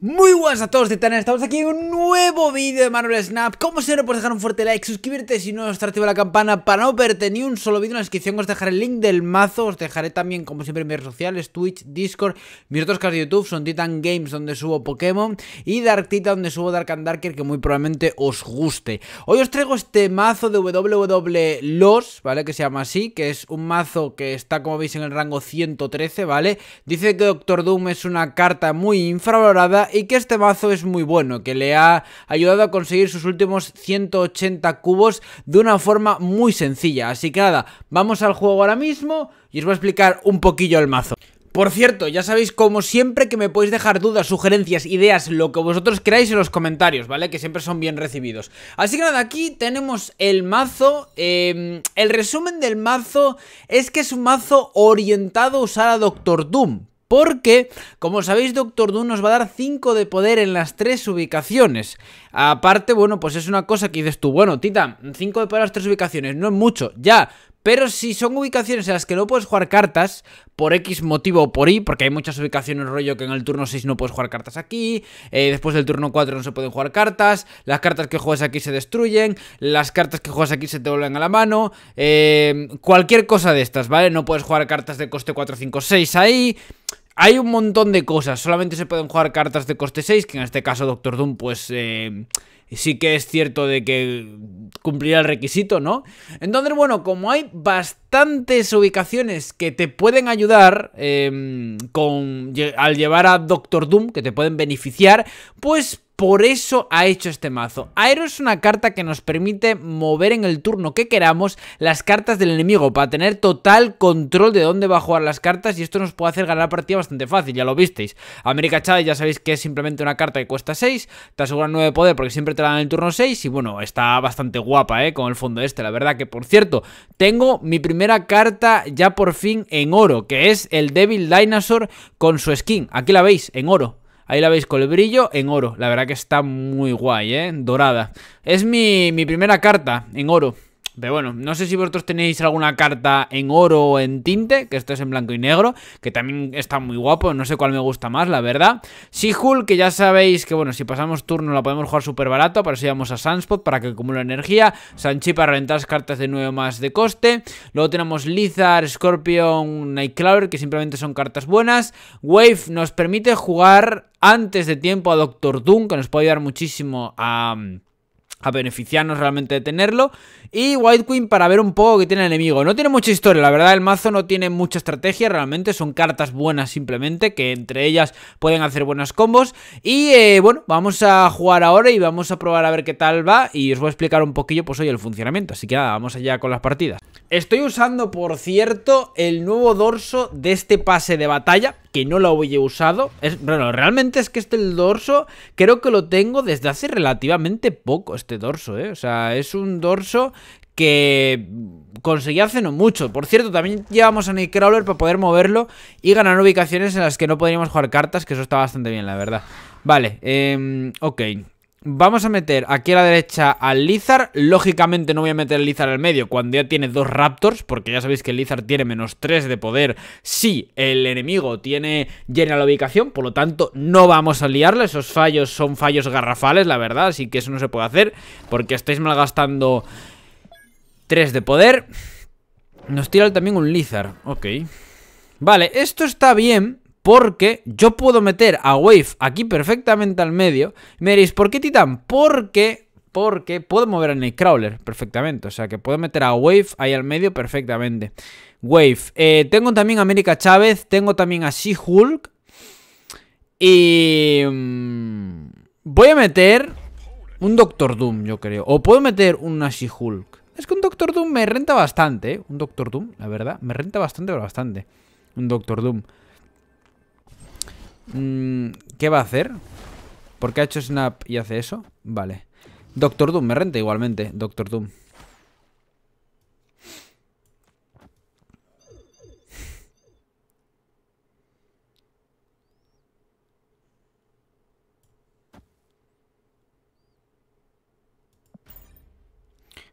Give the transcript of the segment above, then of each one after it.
Muy buenas a todos de titanes, estamos aquí en un nuevo vídeo de Marvel Snap Como siempre puedes dejar un fuerte like, suscribirte si no, estar activa la campana para no perderte ni un solo vídeo En la descripción os dejaré el link del mazo, os dejaré también como siempre mis redes sociales, Twitch, Discord Mis otros canales de YouTube son Titan Games donde subo Pokémon y Dark Titan donde subo Dark and Darker que muy probablemente os guste Hoy os traigo este mazo de WW ¿vale? Que se llama así, que es un mazo que está como veis en el rango 113, ¿vale? Dice que Doctor Doom es una carta muy infravalorada y que este mazo es muy bueno, que le ha ayudado a conseguir sus últimos 180 cubos de una forma muy sencilla. Así que nada, vamos al juego ahora mismo y os voy a explicar un poquillo el mazo. Por cierto, ya sabéis como siempre que me podéis dejar dudas, sugerencias, ideas, lo que vosotros queráis en los comentarios, ¿vale? Que siempre son bien recibidos. Así que nada, aquí tenemos el mazo. Em, el resumen del mazo es que es un mazo orientado a usar a Doctor Doom, porque, como sabéis, Doctor Doom nos va a dar 5 de poder en las 3 ubicaciones. Aparte, bueno, pues es una cosa que dices tú, bueno, Tita, 5 de poder en las 3 ubicaciones, no es mucho, ya. Pero si son ubicaciones en las que no puedes jugar cartas, por X motivo o por Y, porque hay muchas ubicaciones rollo que en el turno 6 no puedes jugar cartas aquí, eh, después del turno 4 no se pueden jugar cartas, las cartas que juegas aquí se destruyen, las cartas que juegas aquí se te vuelven a la mano, eh, cualquier cosa de estas, ¿vale? No puedes jugar cartas de coste 4, 5, 6 ahí hay un montón de cosas. Solamente se pueden jugar cartas de coste 6, que en este caso Doctor Doom, pues eh, sí que es cierto de que cumplirá el requisito, ¿no? Entonces, bueno, como hay bastantes ubicaciones que te pueden ayudar eh, con, al llevar a Doctor Doom, que te pueden beneficiar, pues por eso ha hecho este mazo. Aero es una carta que nos permite mover en el turno que queramos las cartas del enemigo para tener total control de dónde va a jugar las cartas y esto nos puede hacer ganar la partida bastante fácil, ya lo visteis. América Chad, ya sabéis que es simplemente una carta que cuesta 6, te aseguran 9 de poder porque siempre te la dan en turno 6 y bueno, está bastante guapa, ¿eh? Con el fondo este, la verdad que por cierto, tengo mi primera carta ya por fin en oro, que es el Devil Dinosaur con su skin. Aquí la veis, en oro. Ahí la veis con el brillo en oro. La verdad que está muy guay, ¿eh? Dorada. Es mi, primera carta en oro. Pero bueno, no sé si vosotros tenéis alguna carta en oro o en tinte, que esto es en blanco y negro, que también está muy guapo, no sé cuál me gusta más, la verdad. Sihul, que ya sabéis que bueno, si pasamos turno la podemos jugar súper barato, para eso íbamos a Sunspot para que acumule energía, Sanchi para reventar cartas de nuevo más de coste, luego tenemos Lizard, Scorpion, Nightclaw, que simplemente son cartas buenas, Wave nos permite jugar antes de tiempo a Doctor Doom, que nos puede ayudar muchísimo a, beneficiarnos realmente de tenerlo. Y White Queen para ver un poco que tiene el enemigo. No tiene mucha historia, la verdad el mazo no tiene mucha estrategia realmente. Son cartas buenas simplemente, que entre ellas pueden hacer buenos combos. Y eh, bueno, vamos a jugar ahora y vamos a probar a ver qué tal va. Y os voy a explicar un poquillo pues hoy el funcionamiento. Así que nada, vamos allá con las partidas. Estoy usando, por cierto, el nuevo dorso de este pase de batalla que no lo había usado. bueno, realmente es que este el dorso creo que lo tengo desde hace relativamente poco, este dorso, ¿eh? O sea, es un dorso que conseguí hace no mucho. Por cierto, también llevamos a Nightcrawler para poder moverlo y ganar ubicaciones en las que no podríamos jugar cartas, que eso está bastante bien, la verdad. Vale, eh, ok. Vamos a meter aquí a la derecha al Lizard. Lógicamente no voy a meter el Lizard al medio cuando ya tiene dos Raptors, porque ya sabéis que el Lizard tiene menos 3 de poder si el enemigo tiene llena la ubicación, por lo tanto no vamos a liarle. Esos fallos son fallos garrafales, la verdad, así que eso no se puede hacer porque estáis malgastando 3 de poder. Nos tira también un Lizard, ok. Vale, esto está bien porque yo puedo meter a Wave aquí perfectamente al medio. me diréis, ¿por qué Titan? Porque porque puedo mover al Nightcrawler perfectamente. O sea, que puedo meter a Wave ahí al medio perfectamente. Wave. Eh, tengo también a América Chávez. Tengo también a She-Hulk. Y... Mm, voy a meter un Doctor Doom, yo creo. O puedo meter un She-Hulk. Es que un Doctor Doom me renta bastante. ¿eh? Un Doctor Doom, la verdad. Me renta bastante, pero bastante. Un Doctor Doom. Mm, ¿Qué va a hacer? ¿Por qué ha hecho snap y hace eso? Vale. Doctor Doom, me renta igualmente. Doctor Doom.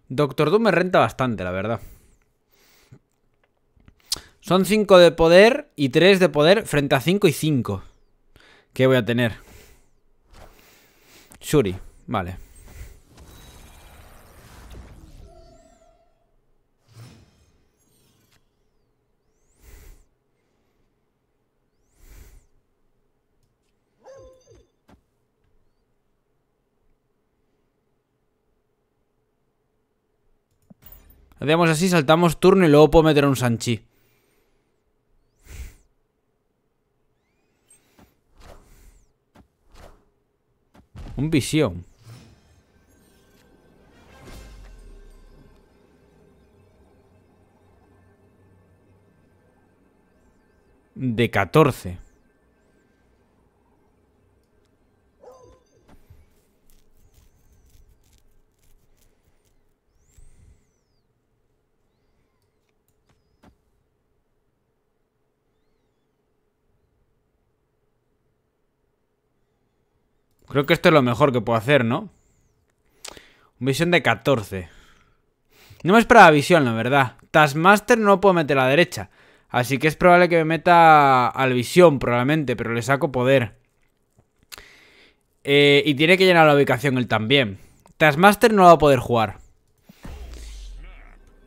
Doctor Doom me renta bastante, la verdad. Son 5 de poder y 3 de poder frente a 5 y 5. ¿Qué voy a tener? Shuri, vale Hacemos así, saltamos turno y luego puedo meter un Sanchi Un visión. De 14. Creo que esto es lo mejor que puedo hacer, ¿no? Visión de 14. No me esperaba visión, la verdad. Taskmaster no lo puedo meter a la derecha. Así que es probable que me meta al visión, probablemente, pero le saco poder. Eh, y tiene que llenar la ubicación él también. Taskmaster no lo va a poder jugar.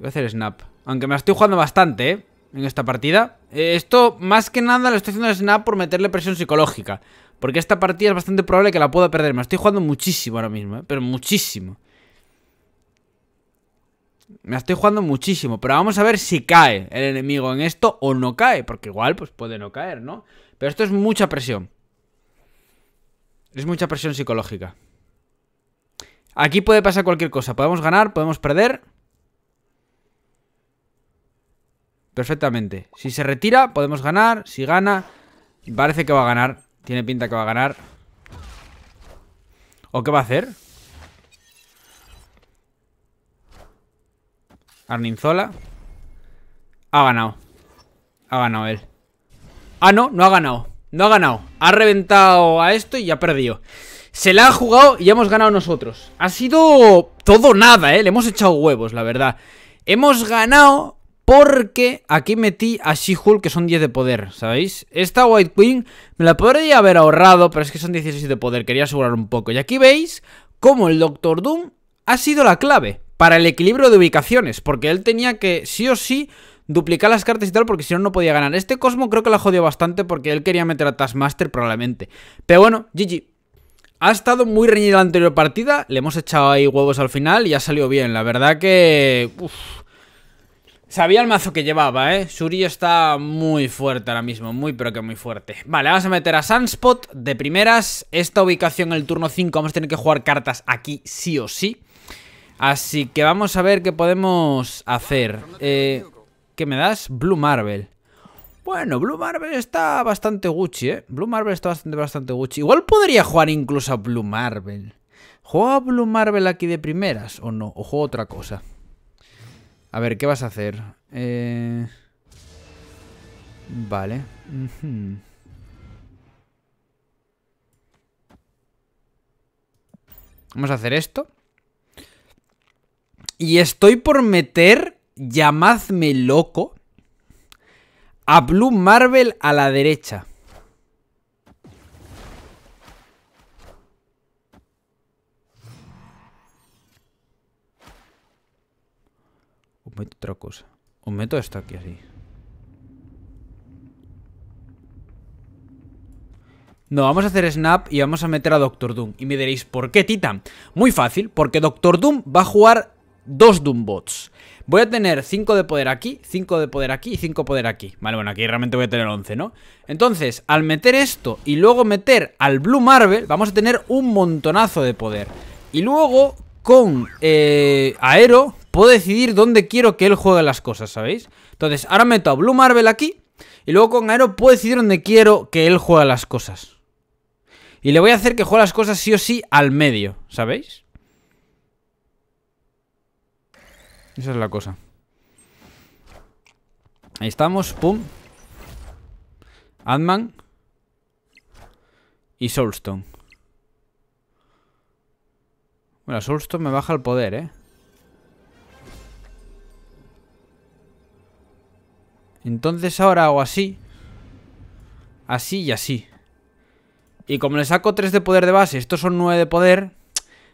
Voy a hacer snap. Aunque me estoy jugando bastante, ¿eh? En esta partida. Eh, esto, más que nada, lo estoy haciendo snap por meterle presión psicológica. Porque esta partida es bastante probable que la pueda perder. Me estoy jugando muchísimo ahora mismo, ¿eh? pero muchísimo. Me estoy jugando muchísimo, pero vamos a ver si cae el enemigo en esto o no cae, porque igual pues puede no caer, ¿no? Pero esto es mucha presión. Es mucha presión psicológica. Aquí puede pasar cualquier cosa. Podemos ganar, podemos perder. Perfectamente. Si se retira, podemos ganar. Si gana, parece que va a ganar. Tiene pinta que va a ganar. ¿O qué va a hacer? Arninzola. Ha ganado. Ha ganado él. Ah, no, no ha ganado. No ha ganado. Ha reventado a esto y ha perdido. Se la ha jugado y hemos ganado nosotros. Ha sido todo nada, ¿eh? Le hemos echado huevos, la verdad. Hemos ganado porque aquí metí a She-Hulk, que son 10 de poder, ¿sabéis? Esta White Queen me la podría haber ahorrado, pero es que son 16 de poder, quería asegurar un poco. Y aquí veis cómo el Doctor Doom ha sido la clave para el equilibrio de ubicaciones, porque él tenía que sí o sí duplicar las cartas y tal, porque si no, no podía ganar. Este Cosmo creo que la jodió bastante porque él quería meter a Taskmaster probablemente. Pero bueno, GG. Ha estado muy reñida la anterior partida, le hemos echado ahí huevos al final y ha salido bien. La verdad que... Sabía el mazo que llevaba, ¿eh? Surillo está muy fuerte ahora mismo, muy pero que muy fuerte. Vale, vamos a meter a Sunspot de primeras. Esta ubicación, en el turno 5, vamos a tener que jugar cartas aquí sí o sí. Así que vamos a ver qué podemos hacer. Eh, ¿Qué me das? Blue Marvel. Bueno, Blue Marvel está bastante Gucci, ¿eh? Blue Marvel está bastante, bastante Gucci. Igual podría jugar incluso a Blue Marvel. ¿Juego a Blue Marvel aquí de primeras o no? ¿O juego otra cosa? A ver, ¿qué vas a hacer? Eh, vale. Vamos a hacer esto. Y estoy por meter, llamadme loco, a Blue Marvel a la derecha. otra cosa. O meto esto aquí así. No, vamos a hacer snap y vamos a meter a Doctor Doom. Y me diréis, ¿por qué Titan? Muy fácil, porque Doctor Doom va a jugar dos Bots Voy a tener 5 de poder aquí, 5 de poder aquí y 5 poder aquí. Vale, bueno, aquí realmente voy a tener 11, ¿no? Entonces, al meter esto y luego meter al Blue Marvel, vamos a tener un montonazo de poder. Y luego, con eh, Aero, puedo decidir dónde quiero que él juegue las cosas, ¿sabéis? Entonces, ahora meto a Blue Marvel aquí y luego con Aero puedo decidir dónde quiero que él juegue las cosas. Y le voy a hacer que juegue las cosas sí o sí al medio, ¿sabéis? Esa es la cosa. Ahí estamos, pum. ant Y Soulstone. Bueno, Soulstone me baja el poder, ¿eh? Entonces ahora hago así. Así y así. Y como le saco 3 de poder de base, estos son 9 de poder.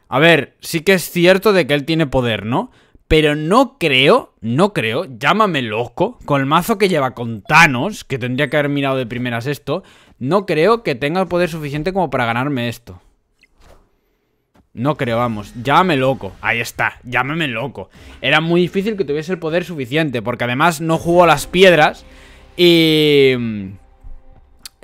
A ver, sí que es cierto de que él tiene poder, ¿no? Pero no creo, no creo, llámame loco, con el mazo que lleva con Thanos, que tendría que haber mirado de primeras esto, no creo que tenga el poder suficiente como para ganarme esto. No creo, vamos. Llámame loco. Ahí está. Llámame loco. Era muy difícil que tuviese el poder suficiente. Porque además no jugó las piedras. Y... Mm,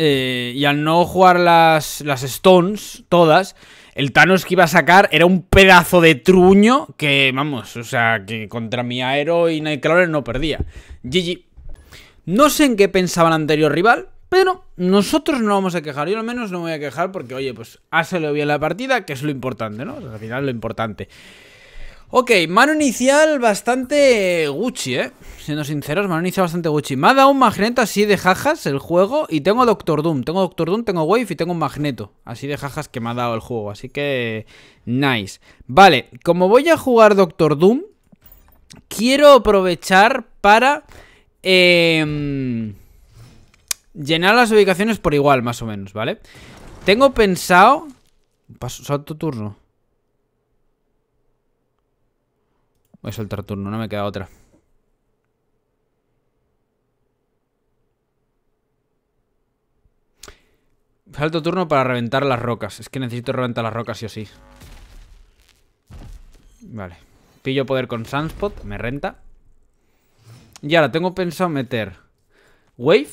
eh, y al no jugar las, las stones, todas, el Thanos que iba a sacar era un pedazo de truño que, vamos, o sea, que contra mi Aero y Nightcrawler no perdía. GG. No sé en qué pensaba el anterior rival, pero nosotros no vamos a quejar, yo al menos no me voy a quejar porque, oye, pues ha bien la partida, que es lo importante, ¿no? Al final lo importante. Ok, mano inicial bastante Gucci, ¿eh? Siendo sinceros, mano inicial bastante Gucci. Me ha dado un magneto así de jajas el juego y tengo Doctor Doom. Tengo Doctor Doom, tengo Wave y tengo un magneto así de jajas que me ha dado el juego. Así que... Nice. Vale, como voy a jugar Doctor Doom, quiero aprovechar para... Eh Llenar las ubicaciones por igual, más o menos, ¿vale? Tengo pensado... Paso, salto turno. Voy a saltar turno, no me queda otra. Salto turno para reventar las rocas. Es que necesito reventar las rocas sí o sí. Vale. Pillo poder con Sunspot. Me renta. Y ahora tengo pensado meter... Wave.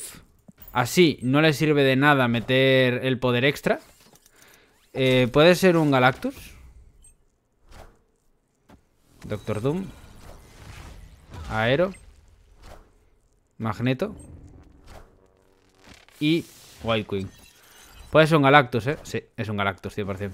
Así no le sirve de nada meter el poder extra. Eh, ¿Puede ser un Galactus? Doctor Doom. Aero. Magneto. Y White Queen. Puede ser un Galactus, ¿eh? Sí, es un Galactus, 100%.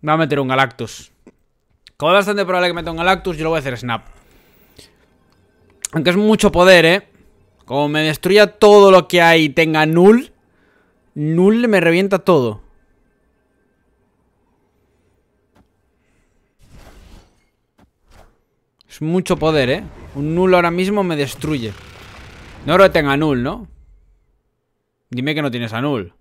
Me va a meter un Galactus. Como es bastante probable que meta un Galactus, yo lo voy a hacer Snap. Aunque es mucho poder, ¿eh? Como me destruya todo lo que hay y tenga null, null me revienta todo. Es mucho poder, ¿eh? Un null ahora mismo me destruye. No creo que tenga null, ¿no? Dime que no tienes a null.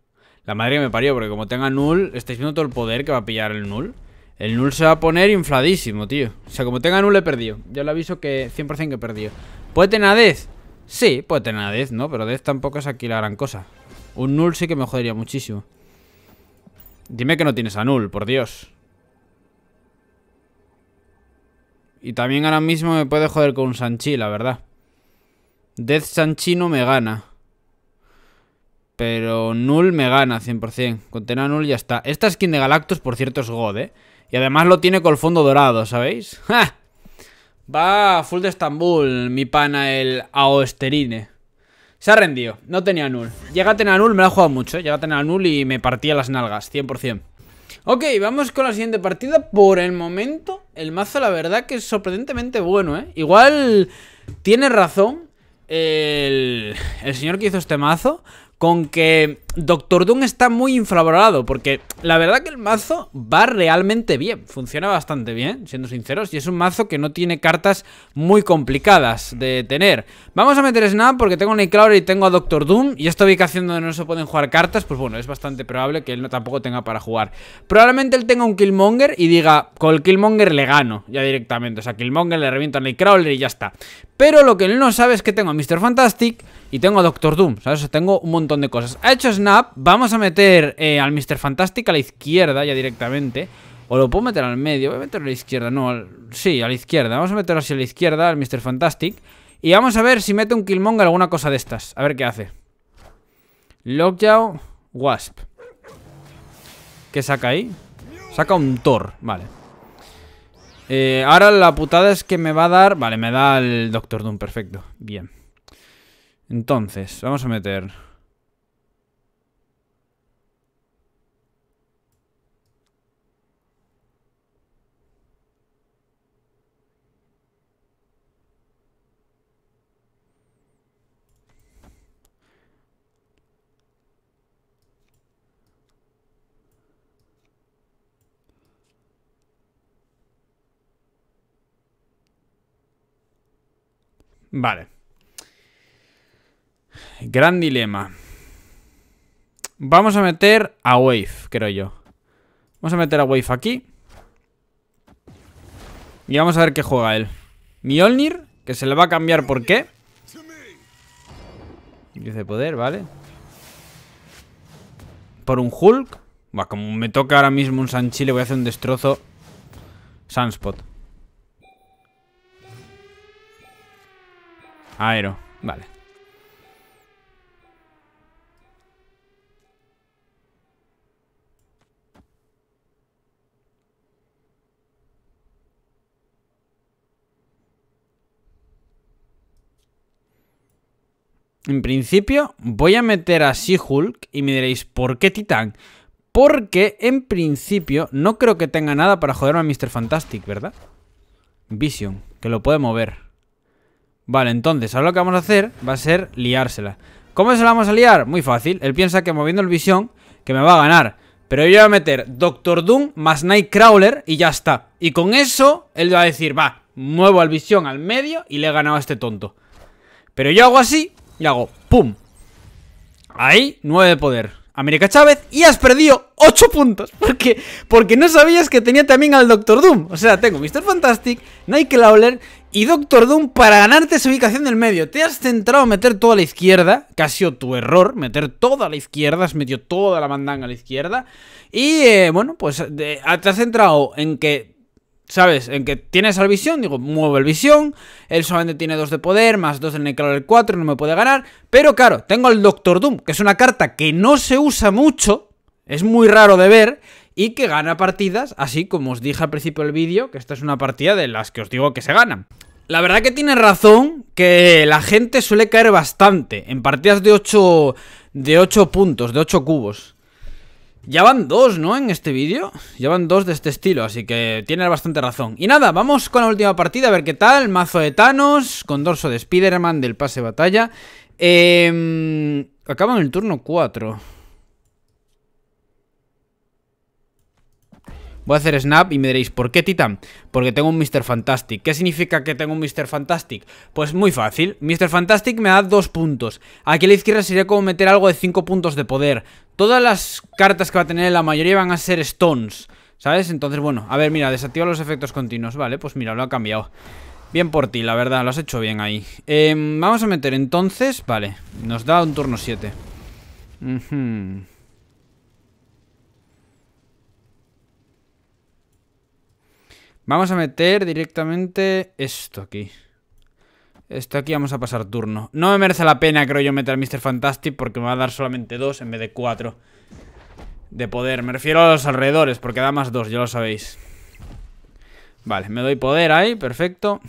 La madre que me parió, porque como tenga null, estáis viendo todo el poder que va a pillar el null. El null se va a poner infladísimo, tío. O sea, como tenga null, he perdido. Yo le aviso que 100% que he perdido. ¿Puede tener a Death? Sí, puede tener a Death, ¿no? Pero Death tampoco es aquí la gran cosa. Un null sí que me jodería muchísimo. Dime que no tienes a null, por Dios. Y también ahora mismo me puede joder con un Sanchi, la verdad. Death Sanchi no me gana. Pero Null me gana 100%. Con Tena Null ya está. Esta skin de Galactus, por cierto, es God, ¿eh? Y además lo tiene con el fondo dorado, ¿sabéis? ¡Ja! Va full de Estambul, mi pana el Aosterine. Se ha rendido, no tenía Null. Llega a tener Null, me la ha jugado mucho. ¿eh? Llega a tener Null y me partía las nalgas, 100%. Ok, vamos con la siguiente partida. Por el momento, el mazo la verdad que es sorprendentemente bueno, ¿eh? Igual tiene razón el, el señor que hizo este mazo, con que Doctor Doom está muy infravalorado porque la verdad que el mazo va realmente bien, funciona bastante bien, siendo sinceros, y es un mazo que no tiene cartas muy complicadas de tener. Vamos a meter Snap porque tengo Nightcrawler y tengo a Doctor Doom y esta ubicación donde no se pueden jugar cartas, pues bueno, es bastante probable que él no tampoco tenga para jugar. Probablemente él tenga un Killmonger y diga, con el Killmonger le gano ya directamente, o sea, Killmonger le revienta a Nightcrawler y ya está. Pero lo que él no sabe es que tengo a Mr. Fantastic y tengo a Doctor Doom, ¿sabes? tengo un montón de cosas. Ha hecho Snap vamos a meter eh, al Mr. Fantastic a la izquierda ya directamente. O lo puedo meter al medio, voy a meterlo a la izquierda, no, sí, a la izquierda. Vamos a meterlo así a la izquierda, al Mr. Fantastic. Y vamos a ver si mete un Killmonger alguna cosa de estas. A ver qué hace. Lockjaw, Wasp. ¿Qué saca ahí? Saca un Thor, vale. Eh, ahora la putada es que me va a dar... Vale, me da el Doctor Doom, perfecto. Bien. Entonces, vamos a meter... Vale. Gran dilema. Vamos a meter a Wave, creo yo. Vamos a meter a Wave aquí. Y vamos a ver qué juega él. Olnir? que se le va a cambiar por qué. Dice poder, vale. Por un Hulk. Va, como me toca ahora mismo un Sanchi, voy a hacer un destrozo. Sunspot. Aero, vale. En principio, voy a meter a Seahulk y me diréis, ¿por qué Titan. Porque en principio no creo que tenga nada para joderme a Mr. Fantastic, ¿verdad? Vision, que lo puede mover. Vale, entonces, ahora lo que vamos a hacer va a ser liársela. ¿Cómo se la vamos a liar? Muy fácil. Él piensa que moviendo el visión, que me va a ganar. Pero yo voy a meter Doctor Doom más Nightcrawler y ya está. Y con eso, él va a decir, va, muevo al visión al medio y le he ganado a este tonto. Pero yo hago así y hago ¡pum! Ahí, nueve de poder. América Chávez y has perdido 8 puntos. Porque, porque no sabías que tenía también al Doctor Doom. O sea, tengo Mr. Fantastic, Nightcrawler y Doctor Doom para ganarte esa ubicación del medio. Te has centrado en meter toda la izquierda, que ha sido tu error, meter toda la izquierda, has metido toda la mandanga a la izquierda. Y eh, bueno, pues ah, te has centrado en que ¿Sabes? En que tienes al visión, digo, muevo el visión. Él solamente tiene dos de poder, más dos en el del 4, no me puede ganar. Pero claro, tengo al Doctor Doom, que es una carta que no se usa mucho, es muy raro de ver y que gana partidas, así como os dije al principio del vídeo, que esta es una partida de las que os digo que se ganan. La verdad que tiene razón que la gente suele caer bastante en partidas de 8, de 8 puntos, de 8 cubos. Ya van dos, ¿no? En este vídeo. Ya van dos de este estilo, así que tiene bastante razón. Y nada, vamos con la última partida, a ver qué tal. Mazo de Thanos, con dorso de Spider-Man del pase batalla. Em, acaban el turno 4. Voy a hacer snap y me diréis, ¿por qué Titan? Porque tengo un Mr. Fantastic. ¿Qué significa que tengo un Mr. Fantastic? Pues muy fácil. Mr. Fantastic me da dos puntos. Aquí a la izquierda sería como meter algo de cinco puntos de poder. Todas las cartas que va a tener la mayoría van a ser stones. ¿Sabes? Entonces, bueno, a ver, mira, desactiva los efectos continuos. Vale, pues mira, lo ha cambiado. Bien por ti, la verdad, lo has hecho bien ahí. Em, vamos a meter entonces... Vale, nos da un turno 7. Uh Vamos a meter directamente esto aquí. Esto aquí vamos a pasar turno. No me merece la pena, creo yo, meter al Mr. Fantastic porque me va a dar solamente dos en vez de cuatro. De poder. Me refiero a los alrededores porque da más dos, ya lo sabéis. Vale, me doy poder ahí, perfecto.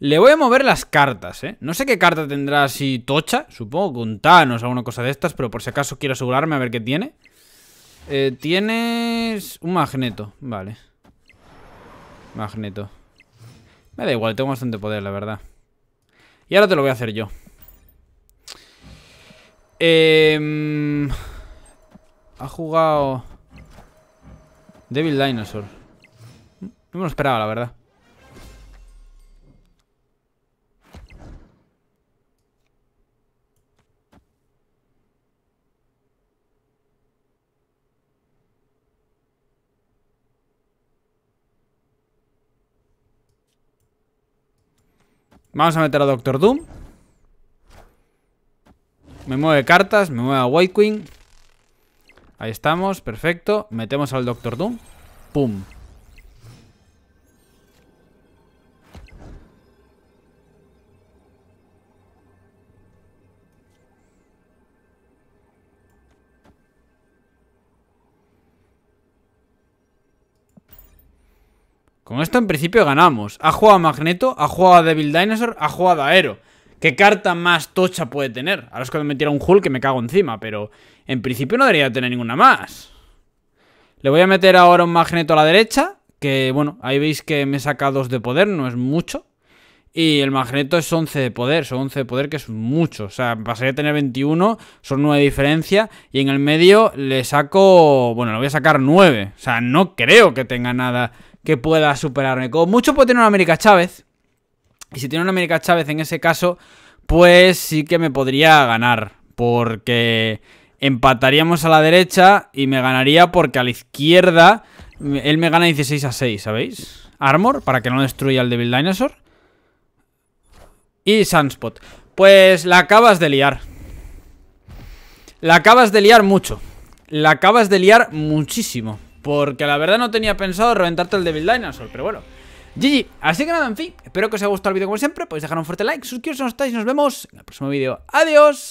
Le voy a mover las cartas, ¿eh? No sé qué carta tendrá Si tocha. Supongo con Thanos alguna cosa de estas, pero por si acaso quiero asegurarme a ver qué tiene. Eh, tienes un magneto, vale. Magneto. Me da igual, tengo bastante poder, la verdad. Y ahora te lo voy a hacer yo. Eh, ha jugado... Devil Dinosaur. No me lo esperaba, la verdad. Vamos a meter a Doctor Doom. Me mueve cartas, me mueve a White Queen. Ahí estamos, perfecto. Metemos al Doctor Doom. Pum. Con esto en principio ganamos. Ha jugado a Magneto, ha jugado a Devil Dinosaur, ha jugado Aero. ¿Qué carta más tocha puede tener? Ahora es cuando me tira un Hulk que me cago encima, pero en principio no debería tener ninguna más. Le voy a meter ahora un Magneto a la derecha, que bueno, ahí veis que me saca dos de poder, no es mucho. Y el Magneto es 11 de poder, son 11 de poder que es mucho. O sea, pasaría a tener 21, son 9 de diferencia. Y en el medio le saco, bueno, le voy a sacar 9. O sea, no creo que tenga nada que pueda superarme. Como mucho puede tener una América Chávez. Y si tiene una América Chávez en ese caso, pues sí que me podría ganar. Porque empataríamos a la derecha y me ganaría porque a la izquierda él me gana 16 a 6, ¿sabéis? Armor, para que no destruya al Devil Dinosaur. Y Sunspot. Pues la acabas de liar. La acabas de liar mucho. La acabas de liar muchísimo. Porque la verdad no tenía pensado reventarte el Devil Dinosaur, pero bueno. GG, así que nada, en fin, espero que os haya gustado el vídeo como siempre, podéis dejar un fuerte like, suscribiros si no estáis y nos vemos en el próximo vídeo. ¡Adiós!